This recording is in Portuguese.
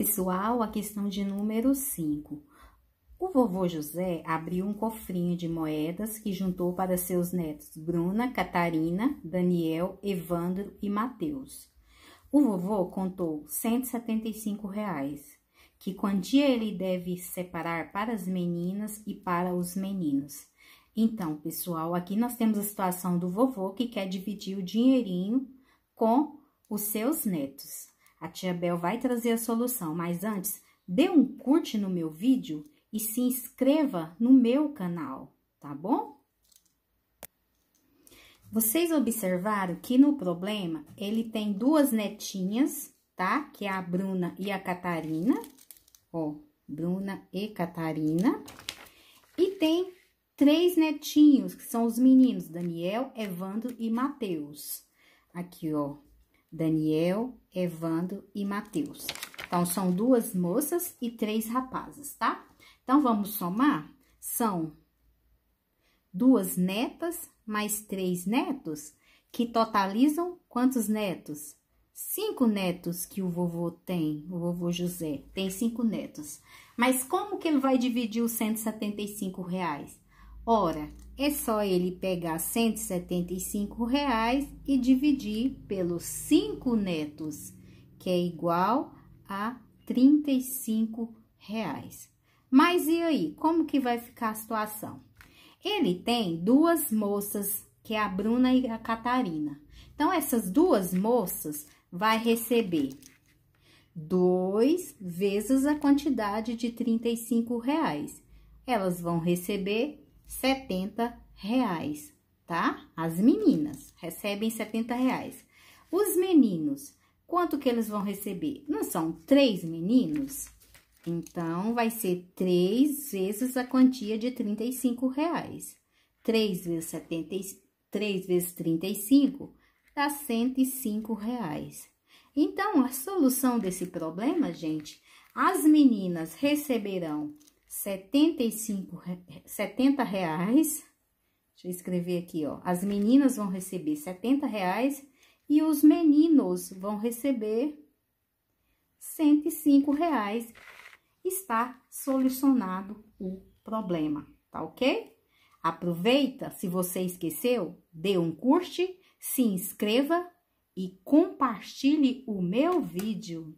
Pessoal, a questão de número 5. O vovô José abriu um cofrinho de moedas que juntou para seus netos Bruna, Catarina, Daniel, Evandro e Mateus. O vovô contou 175 reais, que quantia ele deve separar para as meninas e para os meninos. Então, pessoal, aqui nós temos a situação do vovô que quer dividir o dinheirinho com os seus netos. A tia Bel vai trazer a solução, mas antes, dê um curte no meu vídeo e se inscreva no meu canal, tá bom? Vocês observaram que no problema ele tem duas netinhas, tá? Que é a Bruna e a Catarina, ó, Bruna e Catarina. E tem três netinhos, que são os meninos, Daniel, Evandro e Mateus. Aqui, ó, Daniel, Evando e Matheus. Então, são duas moças e três rapazes, tá? Então, vamos somar? São duas netas mais três netos, que totalizam quantos netos? Cinco netos que o vovô tem, o vovô José, tem cinco netos. Mas como que ele vai dividir os 175 reais? Ora, é só ele pegar 175 reais e dividir pelos cinco netos, que é igual a 35 reais. Mas e aí, como que vai ficar a situação? Ele tem duas moças, que é a Bruna e a Catarina. Então, essas duas moças vai receber 2 vezes a quantidade de 35 reais. Elas vão receber 70 reais, tá? As meninas recebem 70 reais. Os meninos, quanto que eles vão receber? Não são três meninos? Então, vai ser três vezes a quantia de 35 reais. Três vezes, 70, 3 vezes 35 dá 105 reais. Então, a solução desse problema, gente, as meninas receberão 75, 70 reais. Deixa eu escrever aqui, ó. As meninas vão receber 70 reais e os meninos vão receber 105 reais. Está solucionado o problema, tá ok? Aproveita, se você esqueceu, dê um curte, se inscreva e compartilhe o meu vídeo.